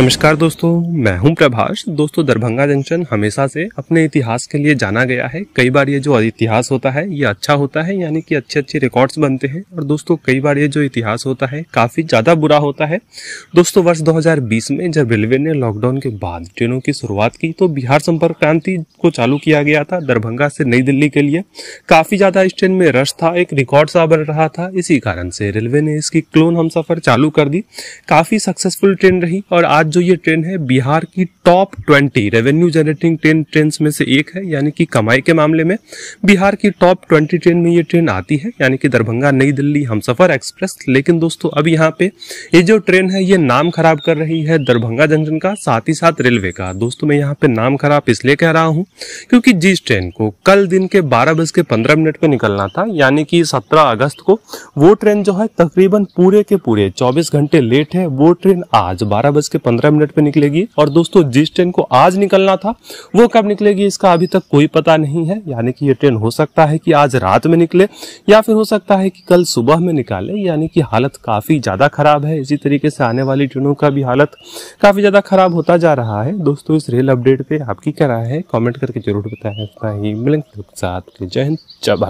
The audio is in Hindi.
नमस्कार दोस्तों मैं हूं प्रभाष दोस्तों दरभंगा जंक्शन हमेशा से अपने इतिहास के लिए जाना गया है कई बार ये जो इतिहास होता है ये अच्छा होता है यानी कि अच्छे अच्छे रिकॉर्ड्स बनते हैं और दोस्तों कई बार ये जो इतिहास होता है काफ़ी ज़्यादा बुरा होता है दोस्तों वर्ष 2020 में जब रेलवे ने लॉकडाउन के बाद ट्रेनों की शुरुआत की तो बिहार संपर्क क्रांति को चालू किया गया था दरभंगा से नई दिल्ली के लिए काफ़ी ज़्यादा इस ट्रेन में रश था एक रिकॉर्ड सा बन रहा था इसी कारण से रेलवे ने इसकी क्लोन हम सफ़र चालू कर दी काफ़ी सक्सेसफुल ट्रेन रही और आज जो ये ट्रेन है बिहार की top twenty revenue generating train train में से एक है यानी कि कमाई के मामले में बिहार की टॉप ट्वेंटी ट्रेन में ये ट्रेन आती है यानी कि दरभंगा नई दिल्ली हमसफर एक्सप्रेस लेकिन दोस्तों अब यहाँ पे ये जो ट्रेन है ये नाम खराब कर रही है दरभंगा जंक्शन का साथ ही साथ रेलवे का दोस्तों मैं यहाँ पे नाम खराब इसलिए कह रहा हूँ क्योंकि जिस ट्रेन को कल दिन के बारह बज के पंद्रह मिनट पे निकलना था यानी कि सत्रह अगस्त को वो ट्रेन जो है तकरीबन पूरे के पूरे चौबीस घंटे लेट है वो ट्रेन आज बारह बज के पंद्रह मिनट पे निकलेगी और दोस्तों जिस ट्रेन को आज निकलना था वो कब निकलेगी इसका अभी तक कोई पता नहीं है यानी कि ये ट्रेन हो सकता है कि आज रात में निकले या फिर हो सकता है कि कल सुबह में निकाले यानी कि हालत काफ़ी ज़्यादा ख़राब है इसी तरीके से आने वाली ट्रेनों का भी हालत काफ़ी ज़्यादा ख़राब होता जा रहा है दोस्तों इस रेल अपडेट पे आपकी क्या राय है कॉमेंट करके जरूर बताएं जय हिंद जय भारत